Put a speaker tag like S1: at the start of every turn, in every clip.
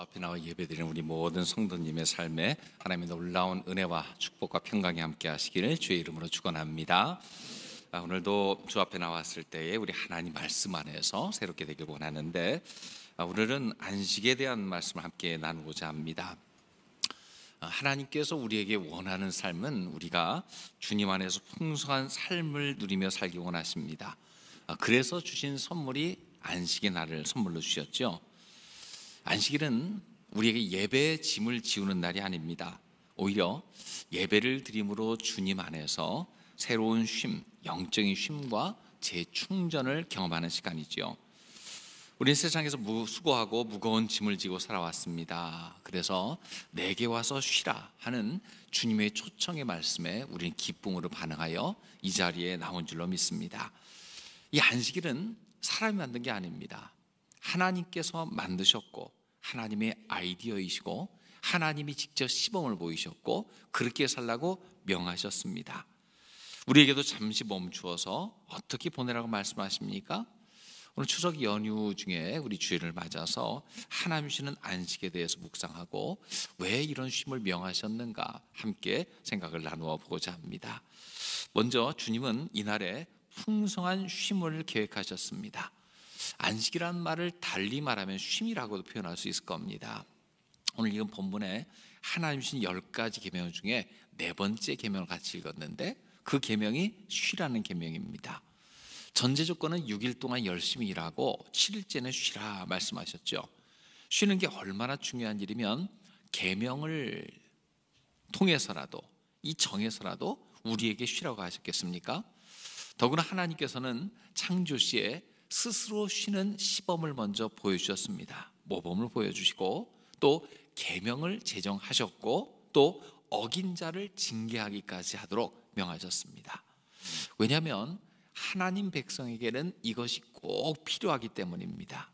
S1: 그 앞에 나와 예배드리는 우리 모든 성도님의 삶에 하나님의 놀라운 은혜와 축복과 평강이 함께 하시기를 주의 이름으로 축원합니다. 아, 오늘도 주 앞에 나왔을 때에 우리 하나님 말씀 안에서 새롭게 되길 원하는데 아, 오늘은 안식에 대한 말씀을 함께 나누고자 합니다. 아, 하나님께서 우리에게 원하는 삶은 우리가 주님 안에서 풍성한 삶을 누리며 살기 원하십니다. 아, 그래서 주신 선물이 안식의 날을 선물로 주셨죠. 안식일은 우리에게 예배의 짐을 지우는 날이 아닙니다. 오히려 예배를 드림으로 주님 안에서 새로운 쉼, 영적인 쉼과 재충전을 경험하는 시간이지요. 우리는 세상에서 수고하고 무거운 짐을 지고 살아왔습니다. 그래서 내게 와서 쉬라 하는 주님의 초청의 말씀에 우리는 기쁨으로 반응하여 이 자리에 나온 줄로 믿습니다. 이 안식일은 사람이 만든 게 아닙니다. 하나님께서 만드셨고 하나님의 아이디어이시고 하나님이 직접 시범을 보이셨고 그렇게 살라고 명하셨습니다. 우리에게도 잠시 멈추어서 어떻게 보내라고 말씀하십니까? 오늘 추석 연휴 중에 우리 주일을 맞아서 하나님 주시는 안식에 대해서 묵상하고 왜 이런 쉼을 명하셨는가 함께 생각을 나누어 보고자 합니다. 먼저 주님은 이날에 풍성한 쉼을 계획하셨습니다. 안식이란 말을 달리 말하면 쉼이라고도 표현할 수 있을 겁니다. 오늘 읽은 본문에 하나님 신열 가지 계명 중에 네 번째 계명을 같이 읽었는데 그 계명이 쉬라는 계명입니다. 전제 조건은 6일 동안 열심히 일하고 7일째는 쉬라 말씀하셨죠. 쉬는 게 얼마나 중요한 일이면 계명을 통해서라도 이 정에서라도 우리에게 쉬라고 하셨겠습니까? 더구나 하나님께서는 창조 시에 스스로 쉬는 시범을 먼저 보여주셨습니다. 모범을 보여주시고 또 계명을 제정하셨고 또 어긴 자를 징계하기까지 하도록 명하셨습니다. 왜냐하면 하나님 백성에게는 이것이 꼭 필요하기 때문입니다.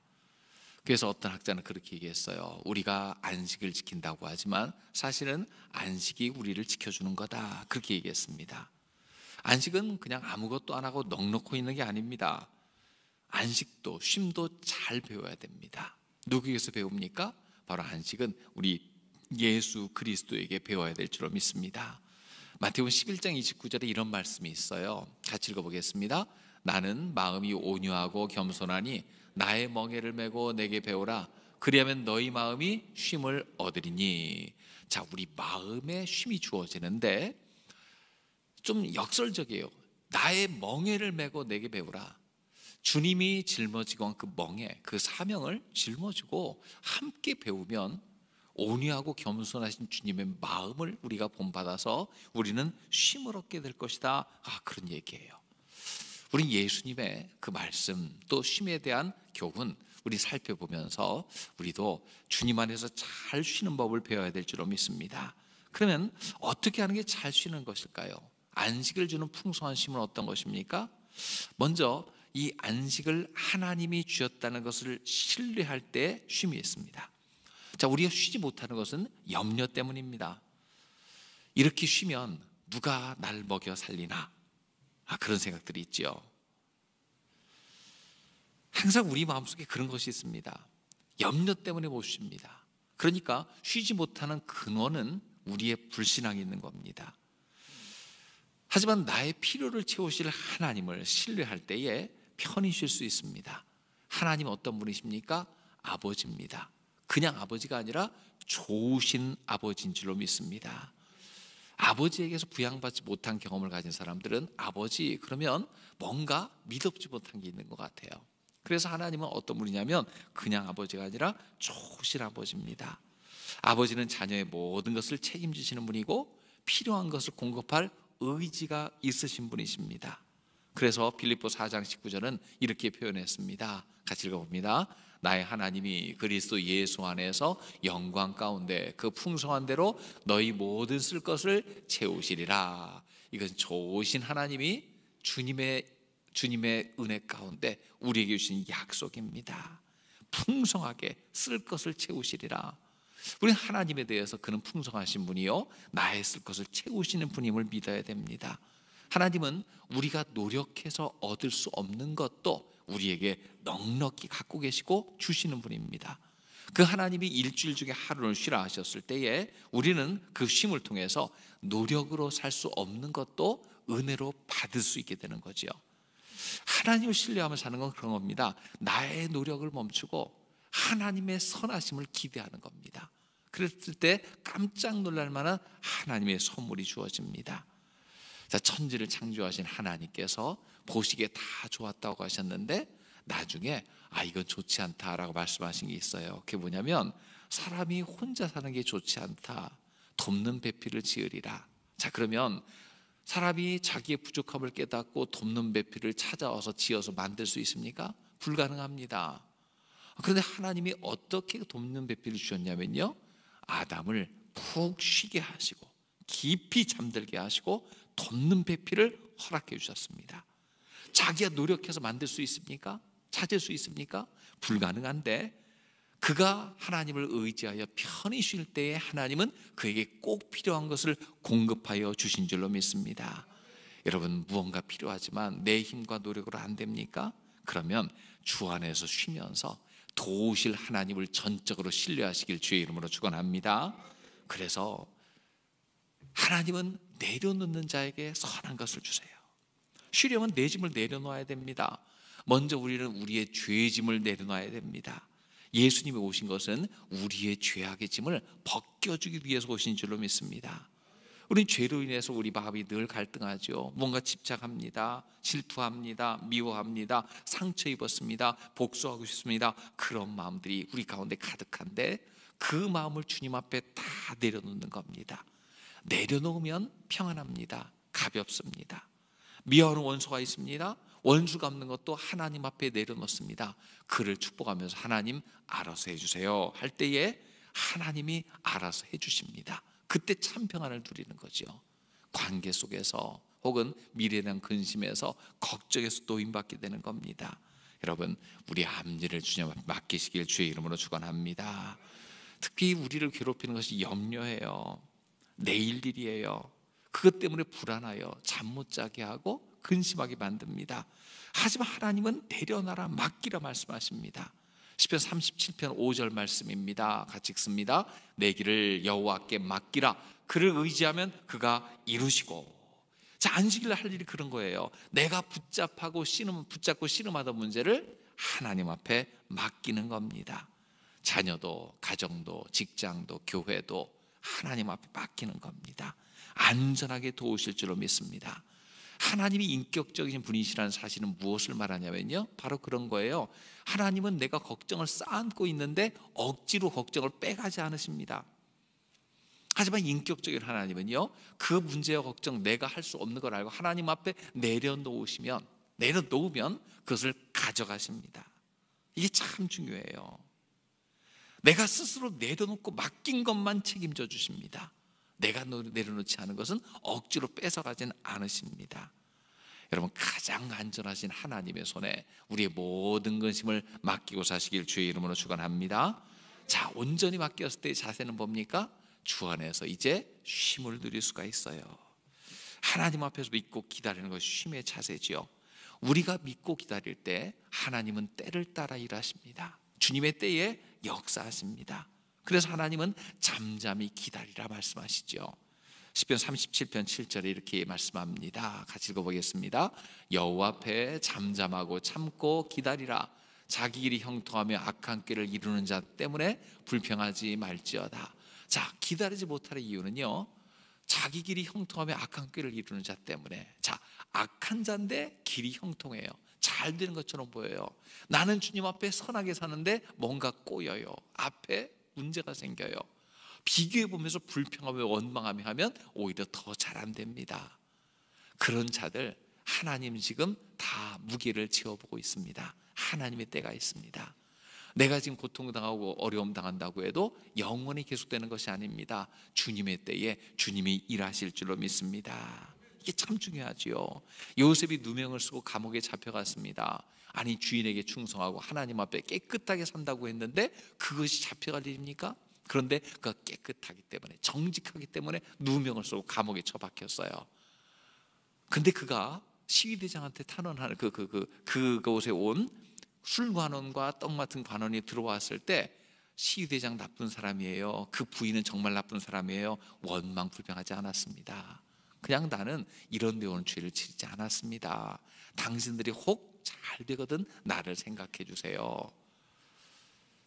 S1: 그래서 어떤 학자는 그렇게 얘기했어요. 우리가 안식을 지킨다고 하지만 사실은 안식이 우리를 지켜주는 거다. 그렇게 얘기했습니다. 안식은 그냥 아무것도 안 하고 넉넉히 있는 게 아닙니다. 안식도 쉼도 잘 배워야 됩니다. 누구에게서 배웁니까? 바로 안식은 우리 예수 그리스도에게 배워야 될 줄로 믿습니다. 마태복 11장 29절에 이런 말씀이 있어요. 같이 읽어보겠습니다. 나는 마음이 온유하고 겸손하니 나의 멍에를 메고 내게 배우라. 그리하면 너희 마음이 쉼을 얻으리니. 자, 우리 마음에 쉼이 주어지는데 좀 역설적이에요. 나의 멍에를 메고 내게 배우라. 주님이 짊어지고 한 그 멍에 그 사명을 짊어지고 함께 배우면 온유하고 겸손하신 주님의 마음을 우리가 본받아서 우리는 쉼을 얻게 될 것이다. 아, 그런 얘기예요. 우린 예수님의 그 말씀 또 쉼에 대한 교훈 우리 살펴보면서 우리도 주님 안에서 잘 쉬는 법을 배워야 될 줄로 믿습니다. 그러면 어떻게 하는 게 잘 쉬는 것일까요? 안식을 주는 풍성한 쉼은 어떤 것입니까? 먼저 이 안식을 하나님이 주셨다는 것을 신뢰할 때 쉼이 있습니다. 자, 우리가 쉬지 못하는 것은 염려 때문입니다. 이렇게 쉬면 누가 날 먹여 살리나? 아, 그런 생각들이 있지 항상 우리 마음속에 그런 것이 있습니다. 염려 때문에 못 쉽니다. 그러니까 쉬지 못하는 근원은 우리의 불신앙이 있는 겁니다. 하지만 나의 필요를 채우실 하나님을 신뢰할 때에 편히 쉴 수 있습니다. 하나님 어떤 분이십니까? 아버지입니다. 그냥 아버지가 아니라 좋으신 아버지인 줄로 믿습니다. 아버지에게서 부양받지 못한 경험을 가진 사람들은 아버지 그러면 뭔가 믿음지 못한 게 있는 것 같아요. 그래서 하나님은 어떤 분이냐면 그냥 아버지가 아니라 좋으신 아버지입니다. 아버지는 자녀의 모든 것을 책임지시는 분이고 필요한 것을 공급할 의지가 있으신 분이십니다. 그래서 필리포 4장 19절은 이렇게 표현했습니다. 같이 읽어봅니다. 나의 하나님이 그리스도 예수 안에서 영광 가운데 그 풍성한 대로 너희 모든 쓸 것을 채우시리라. 이건 좋으신 하나님이 주님의 주님의 은혜 가운데 우리에게 주신 약속입니다. 풍성하게 쓸 것을 채우시리라. 우리 하나님에 대해서 그는 풍성하신 분이요 나의 쓸 것을 채우시는 분임을 믿어야 됩니다. 하나님은 우리가 노력해서 얻을 수 없는 것도 우리에게 넉넉히 갖고 계시고 주시는 분입니다. 그 하나님이 일주일 중에 하루를 쉬라 하셨을 때에 우리는 그 쉼을 통해서 노력으로 살 수 없는 것도 은혜로 받을 수 있게 되는 거지요. 하나님을 신뢰하며 사는 건 그런 겁니다. 나의 노력을 멈추고 하나님의 선하심을 기대하는 겁니다. 그랬을 때 깜짝 놀랄 만한 하나님의 선물이 주어집니다. 자, 천지를 창조하신 하나님께서 보시기에 다 좋았다고 하셨는데 나중에 아 이건 좋지 않다라고 말씀하신 게 있어요. 그게 뭐냐면 사람이 혼자 사는 게 좋지 않다. 돕는 배필을 지으리라. 자 그러면 사람이 자기의 부족함을 깨닫고 돕는 배필을 찾아와서 지어서 만들 수 있습니까? 불가능합니다. 그런데 하나님이 어떻게 돕는 배필을 주셨냐면요. 아담을 푹 쉬게 하시고 깊이 잠들게 하시고 돕는 배필을 허락해 주셨습니다. 자기가 노력해서 만들 수 있습니까? 찾을 수 있습니까? 불가능한데 그가 하나님을 의지하여 편히 쉴 때에 하나님은 그에게 꼭 필요한 것을 공급하여 주신 줄로 믿습니다. 여러분 무언가 필요하지만 내 힘과 노력으로 안 됩니까? 그러면 주 안에서 쉬면서 도우실 하나님을 전적으로 신뢰하시길 주의 이름으로 축원합니다. 그래서 하나님은 내려놓는 자에게 선한 것을 주세요. 쉬려면 내 짐을 내려놓아야 됩니다. 먼저 우리는 우리의 죄의 짐을 내려놔야 됩니다. 예수님이 오신 것은 우리의 죄악의 짐을 벗겨주기 위해서 오신 줄로 믿습니다. 우린 죄로 인해서 우리 마음이 늘 갈등하죠. 뭔가 집착합니다. 질투합니다. 미워합니다. 상처 입었습니다. 복수하고 싶습니다. 그런 마음들이 우리 가운데 가득한데 그 마음을 주님 앞에 다 내려놓는 겁니다. 내려놓으면 평안합니다. 가볍습니다. 미워하는 원수가 있습니다. 원수 갚는 것도 하나님 앞에 내려놓습니다. 그를 축복하면서 하나님 알아서 해주세요. 할 때에 하나님이 알아서 해주십니다. 그때 참 평안을 누리는 거죠. 관계 속에서 혹은 미래에 대한 근심에서 걱정에서 도인받게 되는 겁니다. 여러분 우리 앞일을 주님 앞에 맡기시길 주의 이름으로 축원합니다. 특히 우리를 괴롭히는 것이 염려예요. 내일 일이에요. 그것 때문에 불안하여 잠 못 자게 하고 근심하게 만듭니다. 하지만 하나님은 데려놔라 맡기라 말씀하십니다. 10편 37편 5절 말씀입니다. 같이 읽습니다. 내 길을 여호와께 맡기라. 그를 의지하면 그가 이루시고 자 안식일 할 일이 그런 거예요. 내가 붙잡하고 씨름 붙잡고 씨름하던 문제를 하나님 앞에 맡기는 겁니다. 자녀도 가정도 직장도 교회도 하나님 앞에 맡기는 겁니다. 안전하게 도우실 줄로 믿습니다. 하나님이 인격적인 분이시라는 사실은 무엇을 말하냐면요. 바로 그런 거예요. 하나님은 내가 걱정을 쌓고 있는데 억지로 걱정을 빼가지 않으십니다. 하지만 인격적인 하나님은요. 그 문제와 걱정 내가 할 수 없는 걸 알고 하나님 앞에 내려놓으시면 내려놓으면 그것을 가져가십니다. 이게 참 중요해요. 내가 스스로 내려놓고 맡긴 것만 책임져 주십니다. 내가 내려놓지 않은 것은 억지로 뺏어가진 않으십니다. 여러분 가장 안전하신 하나님의 손에 우리의 모든 근심을 맡기고 사시길 주의 이름으로 축원합니다. 자, 온전히 맡겼을 때의 자세는 뭡니까? 주 안에서 이제 쉼을 누릴 수가 있어요. 하나님 앞에서 믿고 기다리는 것이 쉼의 자세지요. 우리가 믿고 기다릴 때 하나님은 때를 따라 일하십니다. 주님의 때에 역사하십니다. 그래서 하나님은 잠잠히 기다리라 말씀하시죠. 10편 37편 7절에 이렇게 말씀합니다. 같이 읽어보겠습니다. 여호 앞에 잠잠하고 참고 기다리라. 자기 길이 형통하며 악한 길을 이루는 자 때문에 불평하지 말지어다. 자, 기다리지 못할 이유는요. 자기 길이 형통하며 악한 길을 이루는 자 때문에. 자, 악한 자인데 길이 형통해요. 잘 되는 것처럼 보여요. 나는 주님 앞에 선하게 사는데 뭔가 꼬여요. 앞에 문제가 생겨요. 비교해 보면서 불평하며 원망하며 하면 오히려 더 잘 안 됩니다. 그런 자들 하나님 지금 다 무게를 지어보고 있습니다. 하나님의 때가 있습니다. 내가 지금 고통당하고 어려움 당한다고 해도 영원히 계속되는 것이 아닙니다. 주님의 때에 주님이 일하실 줄로 믿습니다. 이게 참 중요하지요. 요셉이 누명을 쓰고 감옥에 잡혀갔습니다. 아니 주인에게 충성하고 하나님 앞에 깨끗하게 산다고 했는데 그것이 잡혀갈 일입니까? 그런데 그 깨끗하기 때문에 정직하기 때문에 누명을 쓰고 감옥에 처박혔어요. 근데 그가 시위대장한테 탄원하는 그그그 그, 그, 그곳에 온 술관원과 떡 맡은 관원이 들어왔을 때 시위대장 나쁜 사람이에요. 그 부인은 정말 나쁜 사람이에요. 원망 불평하지 않았습니다. 그냥 나는 이런 데 오는 죄를 지지 않았습니다. 당신들이 혹 잘 되거든 나를 생각해 주세요.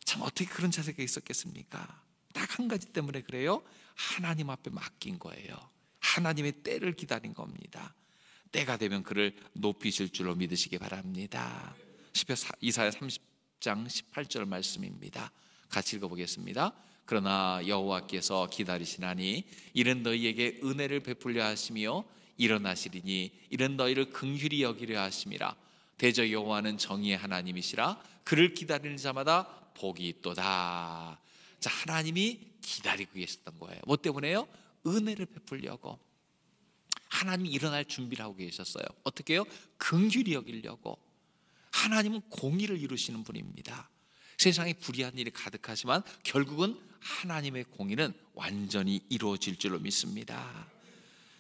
S1: 참 어떻게 그런 자세가 있었겠습니까? 딱 한 가지 때문에 그래요. 하나님 앞에 맡긴 거예요. 하나님의 때를 기다린 겁니다. 때가 되면 그를 높이실 줄로 믿으시기 바랍니다. 10회 이사야 30장 18절 말씀입니다. 같이 읽어보겠습니다. 그러나 여호와께서 기다리시나니 이는 너희에게 은혜를 베풀려 하시며 일어나시리니 이는 너희를 긍휼히 여기려 하심이라 대저 여호와는 정의의 하나님이시라 그를 기다리는 자마다 복이 있도다. 자 하나님이 기다리고 계셨던 거예요. 뭐 때문에요? 은혜를 베풀려고 하나님이 일어날 준비를 하고 계셨어요. 어떻게 해요? 긍휼히 여기려고 하나님은 공의를 이루시는 분입니다. 세상에 불의한 일이 가득하지만 결국은 하나님의 공의는 완전히 이루어질 줄로 믿습니다.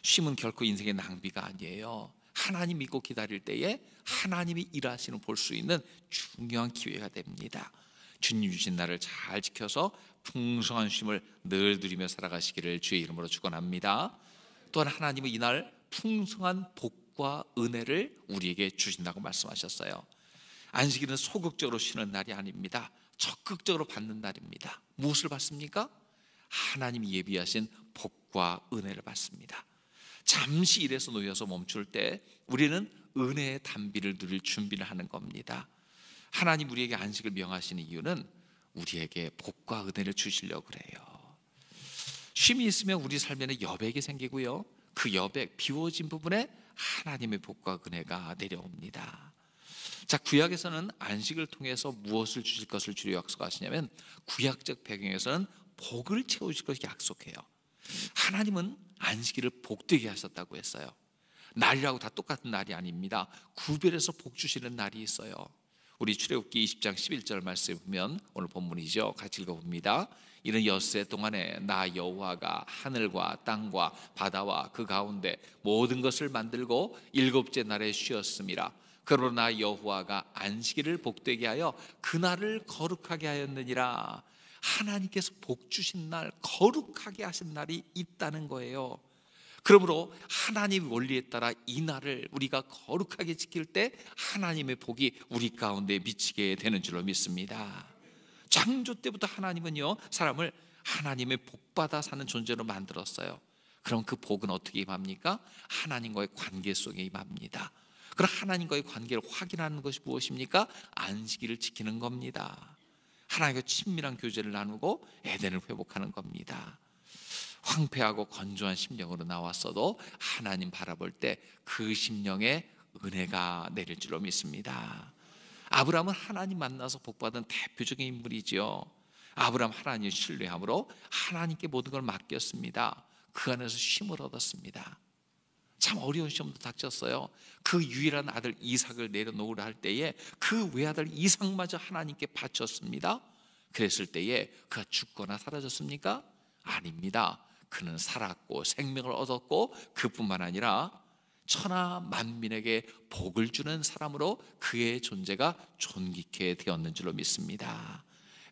S1: 쉼은 결코 인생의 낭비가 아니에요. 하나님 믿고 기다릴 때에 하나님이 일하시는 볼 수 있는 중요한 기회가 됩니다. 주님 주신 날을 잘 지켜서 풍성한 쉼을 늘 누리며 살아가시기를 주의 이름으로 축원합니다. 또한 하나님은 이날 풍성한 복과 은혜를 우리에게 주신다고 말씀하셨어요. 안식일은 소극적으로 쉬는 날이 아닙니다. 적극적으로 받는 날입니다. 무엇을 받습니까? 하나님이 예비하신 복과 은혜를 받습니다. 잠시 일에서 놓여서 멈출 때 우리는 은혜의 단비를 누릴 준비를 하는 겁니다. 하나님 우리에게 안식을 명하시는 이유는 우리에게 복과 은혜를 주시려고 그래요. 쉼이 있으면 우리 삶에는 여백이 생기고요. 그 여백 비워진 부분에 하나님의 복과 은혜가 내려옵니다. 자, 구약에서는 안식을 통해서 무엇을 주실 것을 주로 약속하시냐면 구약적 배경에서는 복을 채우실 것을 약속해요. 하나님은 안식일을 복되게 하셨다고 했어요. 날이라고 다 똑같은 날이 아닙니다. 구별해서 복 주시는 날이 있어요. 우리 출애굽기 20장 11절 말씀 보면 오늘 본문이죠. 같이 읽어봅니다. 이는 엿새 동안에 나 여호와가 하늘과 땅과 바다와 그 가운데 모든 것을 만들고 일곱째 날에 쉬었습니다. 그러나 여호와가 안식일을 복되게 하여 그날을 거룩하게 하였느니라. 하나님께서 복 주신 날, 거룩하게 하신 날이 있다는 거예요. 그러므로 하나님 원리에 따라 이 날을 우리가 거룩하게 지킬 때 하나님의 복이 우리 가운데 미치게 되는 줄로 믿습니다. 창조 때부터 하나님은요, 사람을 하나님의 복받아 사는 존재로 만들었어요. 그럼 그 복은 어떻게 임합니까? 하나님과의 관계 속에 임합니다. 그럼 하나님과의 관계를 확인하는 것이 무엇입니까? 안식일을 지키는 겁니다. 하나님과 친밀한 교제를 나누고 에덴을 회복하는 겁니다. 황폐하고 건조한 심령으로 나왔어도 하나님 바라볼 때 그 심령에 은혜가 내릴 줄로 믿습니다. 아브라함은 하나님 만나서 복받은 대표적인 인물이지요. 아브라함 하나님을 신뢰함으로 하나님께 모든 걸 맡겼습니다. 그 안에서 쉼을 얻었습니다. 참 어려운 시험도 닥쳤어요. 그 유일한 아들 이삭을 내려놓으라 할 때에 그 외아들 이삭마저 하나님께 바쳤습니다. 그랬을 때에 그가 죽거나 사라졌습니까? 아닙니다. 그는 살았고 생명을 얻었고 그뿐만 아니라 천하 만민에게 복을 주는 사람으로 그의 존재가 존귀케 되었는 줄로 믿습니다.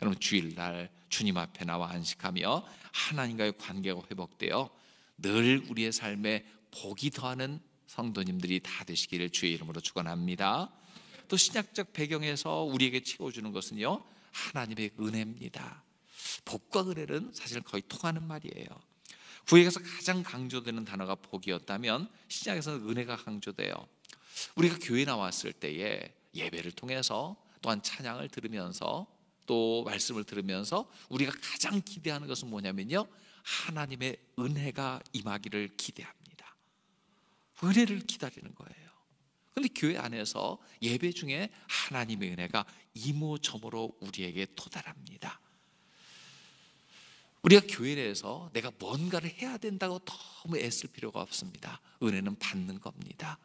S1: 여러분 주일날 주님 앞에 나와 안식하며 하나님과의 관계가 회복되어 늘 우리의 삶에 복이 더하는 성도님들이 다 되시기를 주의 이름으로 축원합니다. 또 신약적 배경에서 우리에게 채워주는 것은요 하나님의 은혜입니다. 복과 은혜는 사실 거의 통하는 말이에요. 구약에서 가장 강조되는 단어가 복이었다면 신약에서는 은혜가 강조돼요. 우리가 교회 나왔을 때에 예배를 통해서 또한 찬양을 들으면서 또 말씀을 들으면서 우리가 가장 기대하는 것은 뭐냐면요 하나님의 은혜가 임하기를 기대합니다. 은혜를 기다리는 거예요. 근데 교회 안에서 예배 중에 하나님의 은혜가 이모저모로 우리에게 도달합니다. 우리가 교회 내에서 내가 뭔가를 해야 된다고 너무 애쓸 필요가 없습니다. 은혜는 받는 겁니다.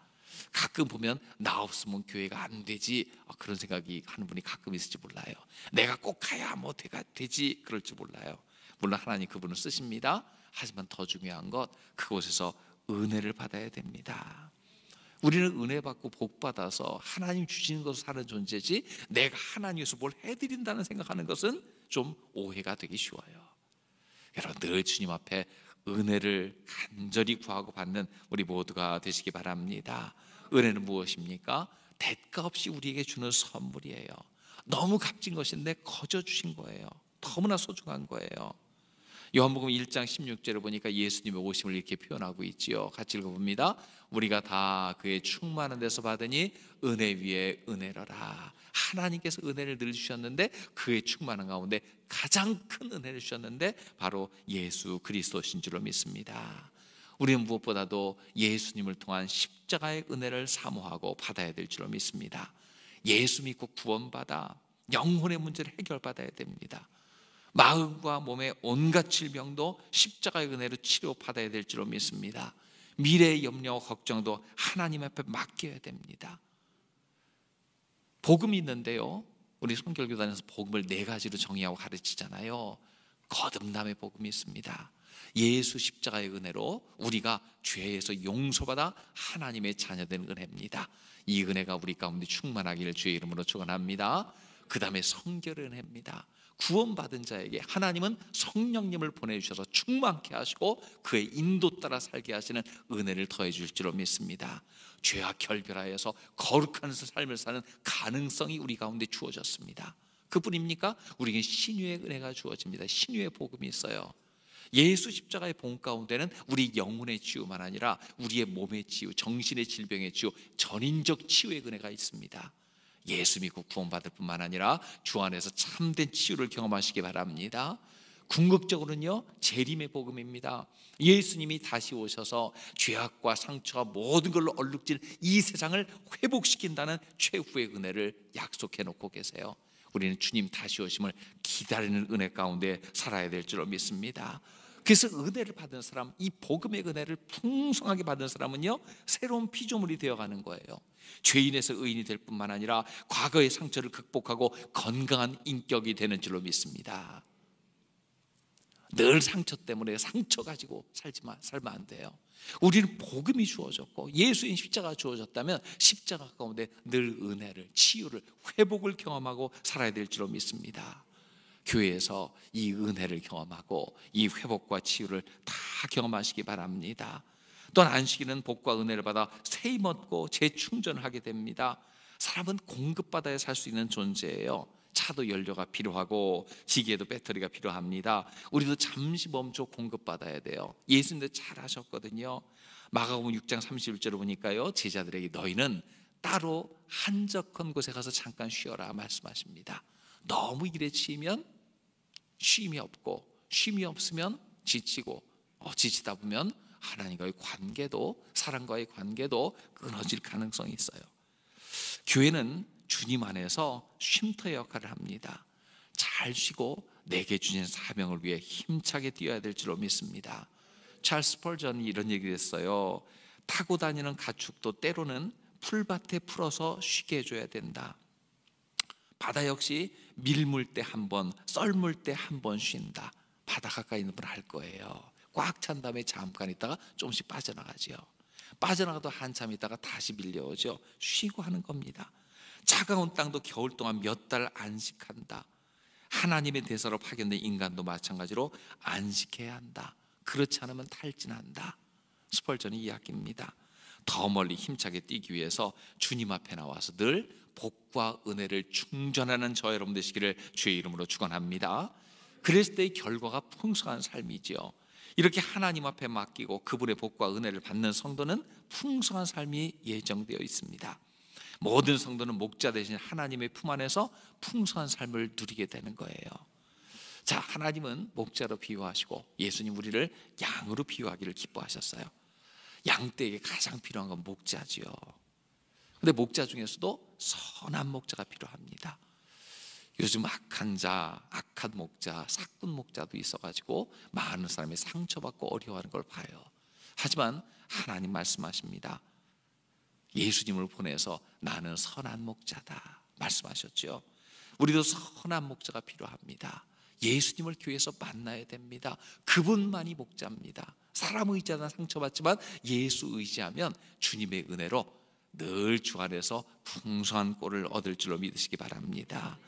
S1: 가끔 보면 나 없으면 교회가 안 되지 아, 그런 생각이 하는 분이 가끔 있을지 몰라요. 내가 꼭 가야 뭐 내가 되지 그럴지 몰라요. 물론 하나님 그분을 쓰십니다. 하지만 더 중요한 것 그곳에서 은혜를 받아야 됩니다. 우리는 은혜 받고 복 받아서 하나님 주시는 것으로 사는 존재지 내가 하나님께서 뭘 해드린다는 생각하는 것은 좀 오해가 되기 쉬워요. 여러분 늘 주님 앞에 은혜를 간절히 구하고 받는 우리 모두가 되시기 바랍니다. 은혜는 무엇입니까? 대가 없이 우리에게 주는 선물이에요. 너무 값진 것인데 거저 주신 거예요. 너무나 소중한 거예요. 요한복음 1장 16절을 보니까 예수님의 오심을 이렇게 표현하고 있지요. 같이 읽어봅니다. 우리가 다 그의 충만한 데서 받으니 은혜 위에 은혜라라. 하나님께서 은혜를 늘 주셨는데 그의 충만한 가운데 가장 큰 은혜를 주셨는데 바로 예수 그리스도신 줄로 믿습니다. 우리는 무엇보다도 예수님을 통한 십자가의 은혜를 사모하고 받아야 될 줄로 믿습니다. 예수 믿고 구원받아 영혼의 문제를 해결받아야 됩니다. 마음과 몸의 온갖 질병도 십자가의 은혜로 치료받아야 될 줄로 믿습니다. 미래의 염려와 걱정도 하나님 앞에 맡겨야 됩니다. 복음이 있는데요. 우리 성결교단에서 복음을 네 가지로 정의하고 가르치잖아요. 거듭남의 복음이 있습니다. 예수 십자가의 은혜로 우리가 죄에서 용서받아 하나님의 자녀된 은혜입니다. 이 은혜가 우리 가운데 충만하기를 주의 이름으로 축원합니다. 그 다음에 성결 은혜입니다. 구원받은 자에게 하나님은 성령님을 보내주셔서 충만케 하시고 그의 인도 따라 살게 하시는 은혜를 더해줄 줄로 믿습니다. 죄와 결별하여서 거룩한 삶을 사는 가능성이 우리 가운데 주어졌습니다. 그뿐입니까? 우리에게 신유의 은혜가 주어집니다. 신유의 복음이 있어요. 예수 십자가의 봉 가운데는 우리 영혼의 치유만 아니라 우리의 몸의 치유, 정신의 질병의 치유, 전인적 치유의 은혜가 있습니다. 예수 믿고 구원받을 뿐만 아니라 주 안에서 참된 치유를 경험하시기 바랍니다. 궁극적으로는요 재림의 복음입니다. 예수님이 다시 오셔서 죄악과 상처와 모든 걸로 얼룩진 이 세상을 회복시킨다는 최후의 은혜를 약속해 놓고 계세요. 우리는 주님 다시 오심을 기다리는 은혜 가운데 살아야 될 줄로 믿습니다. 그래서 은혜를 받은 사람, 이 복음의 은혜를 풍성하게 받은 사람은요 새로운 피조물이 되어가는 거예요. 죄인에서 의인이 될 뿐만 아니라 과거의 상처를 극복하고 건강한 인격이 되는 줄로 믿습니다. 늘 상처 때문에 상처 가지고 살지 마, 살면 안 돼요. 우리는 복음이 주어졌고 예수인 십자가 주어졌다면 십자가 가운데 늘 은혜를, 치유를, 회복을 경험하고 살아야 될 줄로 믿습니다. 교회에서 이 은혜를 경험하고 이 회복과 치유를 다 경험하시기 바랍니다. 또한 안식일은 복과 은혜를 받아 세임얻고 재충전하게 됩니다. 사람은 공급받아야 살 수 있는 존재예요. 차도 연료가 필요하고 기계도 배터리가 필요합니다. 우리도 잠시 멈춰 공급받아야 돼요. 예수님도 잘 하셨거든요. 마가복음 6장 31절을 보니까요. 제자들에게 너희는 따로 한적한 곳에 가서 잠깐 쉬어라 말씀하십니다. 너무 일에 치이면 쉼이 없고 쉼이 없으면 지치고 어, 지치다 보면 하나님과의 관계도 사람과의 관계도 끊어질 가능성이 있어요. 교회는 주님 안에서 쉼터 역할을 합니다. 잘 쉬고 내게 주신 사명을 위해 힘차게 뛰어야 될 줄로 믿습니다. 찰스 펄전이 이런 얘기를 했어요. 타고 다니는 가축도 때로는 풀밭에 풀어서 쉬게 해줘야 된다. 바다 역시 밀물 때 한 번, 썰물 때 한 번 쉰다. 바다 가까이 있는 분알 거예요. 꽉찬 다음에 잠깐 있다가 조금씩 빠져나가지요. 빠져나가도 한참 있다가 다시 밀려오죠. 쉬고 하는 겁니다. 차가운 땅도 겨울 동안 몇 달 안식한다. 하나님의 대사로 파견된 인간도 마찬가지로 안식해야 한다. 그렇지 않으면 탈진한다. 스펄전이 이야기입니다. 더 멀리 힘차게 뛰기 위해서 주님 앞에 나와서 늘 복과 은혜를 충전하는 저 여러분 되시기를 주의 이름으로 축원합니다. 그랬을 때의 결과가 풍성한 삶이지요. 이렇게 하나님 앞에 맡기고 그분의 복과 은혜를 받는 성도는 풍성한 삶이 예정되어 있습니다. 모든 성도는 목자 대신 하나님의 품 안에서 풍성한 삶을 누리게 되는 거예요. 자, 하나님은 목자로 비유하시고 예수님 우리를 양으로 비유하기를 기뻐하셨어요. 양떼에게 가장 필요한 건 목자지요. 근데 목자 중에서도 선한 목자가 필요합니다. 요즘 악한 자, 악한 목자, 사꾼 목자도 있어가지고 많은 사람이 상처받고 어려워하는 걸 봐요. 하지만 하나님 말씀하십니다. 예수님을 보내서 나는 선한 목자다 말씀하셨죠. 우리도 선한 목자가 필요합니다. 예수님을 교회에서 만나야 됩니다. 그분만이 목자입니다. 사람 의지하다 상처받지만 예수 의지하면 주님의 은혜로 늘 주 안에서 풍성한 꼴을 얻을 줄로 믿으시기 바랍니다.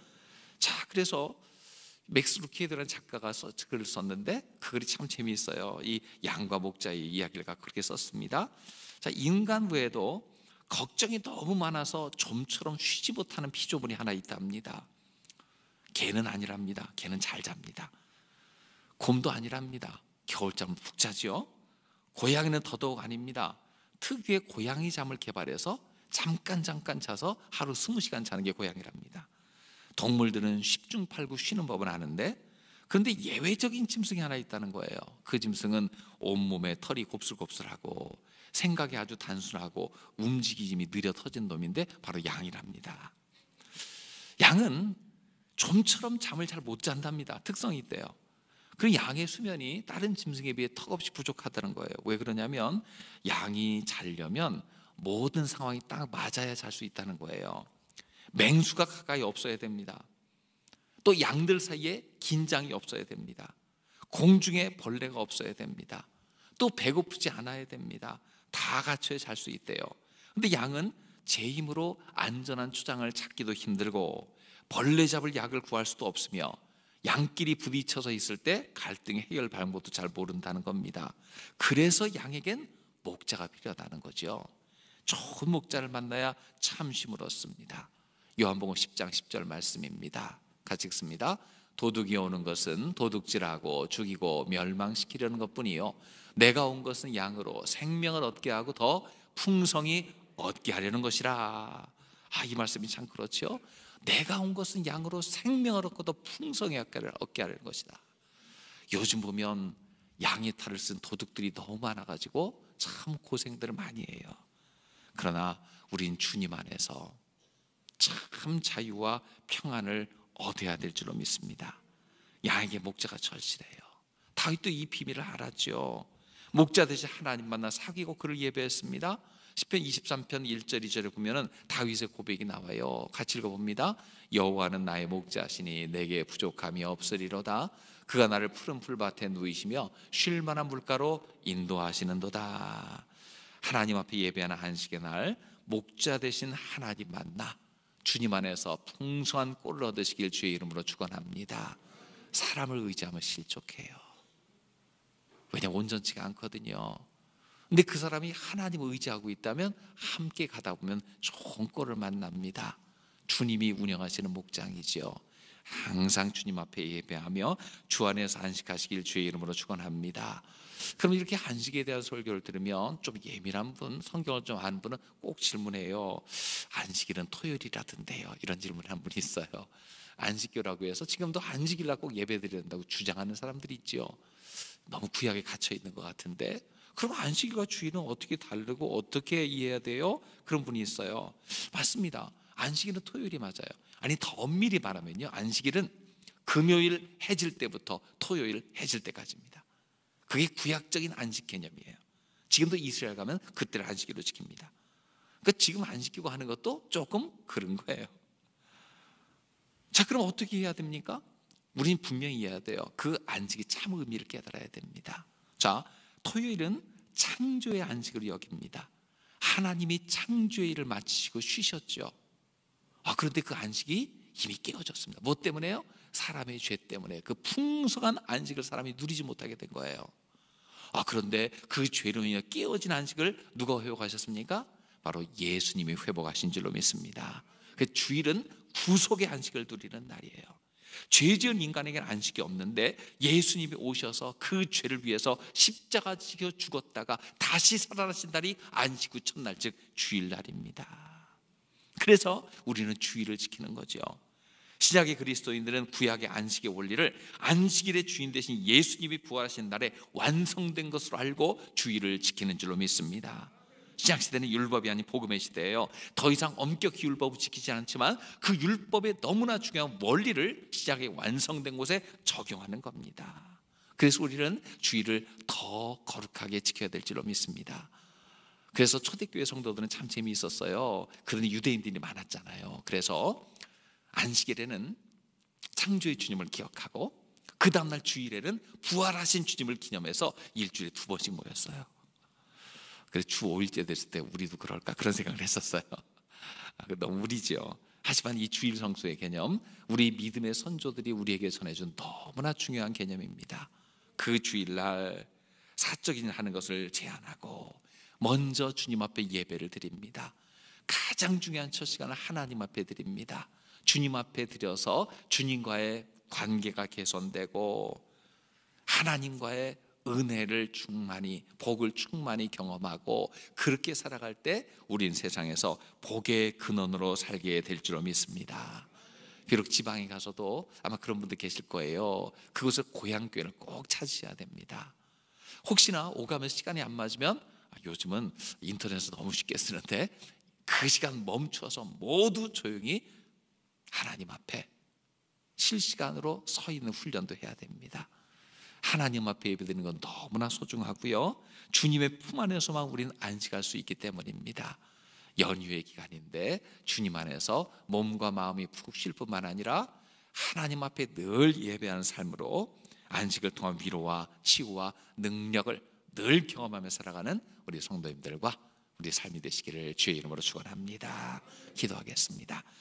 S1: 자, 그래서 맥스 루키에드라는 작가가 써, 글을 썼는데 그 글이 참 재미있어요. 이 양과 목자의 이야기를 그렇게 썼습니다. 자, 인간 외에도 걱정이 너무 많아서 좀처럼 쉬지 못하는 피조물이 하나 있답니다. 개는 아니랍니다. 개는 잘 잡니다. 곰도 아니랍니다. 겨울잠을 푹 자지요. 고양이는 더더욱 아닙니다. 특유의 고양이 잠을 개발해서 잠깐 잠깐 자서 하루 20시간 자는 게 고양이랍니다. 동물들은 십중팔구 쉬는 법은 아는데 그런데 예외적인 짐승이 하나 있다는 거예요. 그 짐승은 온몸에 털이 곱슬곱슬하고 생각이 아주 단순하고 움직임이 느려 터진 놈인데 바로 양이랍니다. 양은 좀처럼 잠을 잘 못 잔답니다. 특성이 있대요. 그 양의 수면이 다른 짐승에 비해 턱없이 부족하다는 거예요. 왜 그러냐면 양이 자려면 모든 상황이 딱 맞아야 잘 수 있다는 거예요. 맹수가 가까이 없어야 됩니다. 또 양들 사이에 긴장이 없어야 됩니다. 공중에 벌레가 없어야 됩니다. 또 배고프지 않아야 됩니다. 다 갖춰야 잘 수 있대요. 근데 양은 제 힘으로 안전한 추장을 찾기도 힘들고 벌레 잡을 약을 구할 수도 없으며 양끼리 부딪혀서 있을 때 갈등의 해결 방법도 잘 모른다는 겁니다. 그래서 양에겐 목자가 필요하다는 거죠. 좋은 목자를 만나야 참심을 얻습니다. 요한복음 10장 10절 말씀입니다. 같이 읽습니다. 도둑이 오는 것은 도둑질하고 죽이고 멸망시키려는 것뿐이요 내가 온 것은 양으로 생명을 얻게 하고 더 풍성히 얻게 하려는 것이라. 아, 이 말씀이 참 그렇죠. 내가 온 것은 양으로 생명을 얻고 더 풍성히 얻게 하려는 것이다. 요즘 보면 양의 탈을 쓴 도둑들이 너무 많아가지고 참 고생들을 많이 해요. 그러나 우린 주님 안에서 참 자유와 평안을 얻어야 될 줄로 믿습니다. 양에게 목자가 절실해요. 다윗도 이 비밀을 알았죠. 목자 대신 하나님 만나 사귀고 그를 예배했습니다. 10편 23편 1절 2절에 보면 다윗의 고백이 나와요. 같이 읽어봅니다. 여호와는 나의 목자시니 내게 부족함이 없으리로다. 그가 나를 푸른 풀밭에 누이시며 쉴 만한 물가로 인도하시는도다. 하나님 앞에 예배하는 한식의 날 목자 대신 하나님 만나 주님 안에서 풍성한 꼴을 얻으시길 주의 이름으로 축원합니다. 사람을 의지하면 실족해요. 왜냐 온전치가 않거든요. 근데 그 사람이 하나님을 의지하고 있다면 함께 가다 보면 좋은 꼴을 만납니다. 주님이 운영하시는 목장이지요. 항상 주님 앞에 예배하며 주 안에서 안식하시길 주의 이름으로 축원합니다. 그럼 이렇게 안식에 대한 설교를 들으면 좀 예민한 분, 성경을 좀 아는 분은 꼭 질문해요. 안식일은 토요일이라던데요. 이런 질문 한분 있어요. 안식교라고 해서 지금도 안식일 날 꼭예배드려다고 주장하는 사람들이 있지 너무 구약에 갇혀 있는 것 같은데 그럼 안식일과 주일은 어떻게 다르고 어떻게 이해해야 돼요? 그런 분이 있어요. 맞습니다. 안식일은 토요일이 맞아요. 아니 더 엄밀히 말하면요. 안식일은 금요일 해질 때부터 토요일 해질 때까지입니다. 그게 구약적인 안식 개념이에요. 지금도 이스라엘 가면 그때를 안식일로 지킵니다. 그러니까 지금 안 지키고 하는 것도 조금 그런 거예요. 자, 그럼 어떻게 해야 됩니까? 우리는 분명히 이해해야 돼요. 그 안식이 참 의미를 깨달아야 됩니다. 자, 토요일은 창조의 안식으로 여깁니다. 하나님이 창조의 일을 마치시고 쉬셨죠. 아, 그런데 그 안식이 이미 깨어졌습니다. 뭐 때문에요? 사람의 죄 때문에 그 풍성한 안식을 사람이 누리지 못하게 된 거예요. 아, 그런데 그 죄로 인해 깨어진 안식을 누가 회복하셨습니까? 바로 예수님이 회복하신 줄로 믿습니다. 그 주일은 구속의 안식을 누리는 날이에요. 죄 지은 인간에게는 안식이 없는데 예수님이 오셔서 그 죄를 위해서 십자가 지겨 죽었다가 다시 살아나신 날이 안식 후 첫날 즉 주일날입니다. 그래서 우리는 주일을 지키는 거죠. 신약의 그리스도인들은 구약의 안식의 원리를 안식일의 주인 대신 예수님이 부활하신 날에 완성된 것으로 알고 주의를 지키는 줄로 믿습니다. 신약 시대는 율법이 아닌 복음의 시대예요. 더 이상 엄격히 율법을 지키지 않지만 그 율법의 너무나 중요한 원리를 시작의 완성된 곳에 적용하는 겁니다. 그래서 우리는 주의를 더 거룩하게 지켜야 될 줄로 믿습니다. 그래서 초대교회 성도들은 참 재미있었어요. 그런 유대인들이 많았잖아요. 그래서 안식일에는 창조의 주님을 기억하고 그 다음날 주일에는 부활하신 주님을 기념해서 일주일에 두 번씩 모였어요. 그래서 주 5일째 됐을 때 우리도 그럴까 그런 생각을 했었어요. 아, 너무 무리죠. 하지만 이 주일 성수의 개념, 우리 믿음의 선조들이 우리에게 전해준 너무나 중요한 개념입니다. 그 주일날 사적인 하는 것을 제한하고 먼저 주님 앞에 예배를 드립니다. 가장 중요한 첫 시간을 하나님 앞에 드립니다. 주님 앞에 드려서 주님과의 관계가 개선되고 하나님과의 은혜를 충만히 복을 충만히 경험하고 그렇게 살아갈 때 우린 세상에서 복의 근원으로 살게 될 줄로 믿습니다. 비록 지방에 가서도 아마 그런 분들 계실 거예요. 그것을 고향 교회는꼭 찾으셔야 됩니다. 혹시나 오가면 시간이 안 맞으면 아, 요즘은 인터넷에서 너무 쉽게 쓰는데 그 시간 멈춰서 모두 조용히 하나님 앞에 실시간으로 서 있는 훈련도 해야 됩니다. 하나님 앞에 예배드리는 건 너무나 소중하고요. 주님의 품 안에서만 우리는 안식할 수 있기 때문입니다. 연휴의 기간인데 주님 안에서 몸과 마음이 푹 쉴 뿐만 아니라 하나님 앞에 늘 예배하는 삶으로 안식을 통한 위로와 치유와 능력을 늘 경험하며 살아가는 우리 성도님들과 우리 삶이 되시기를 주의 이름으로 축원합니다. 기도하겠습니다.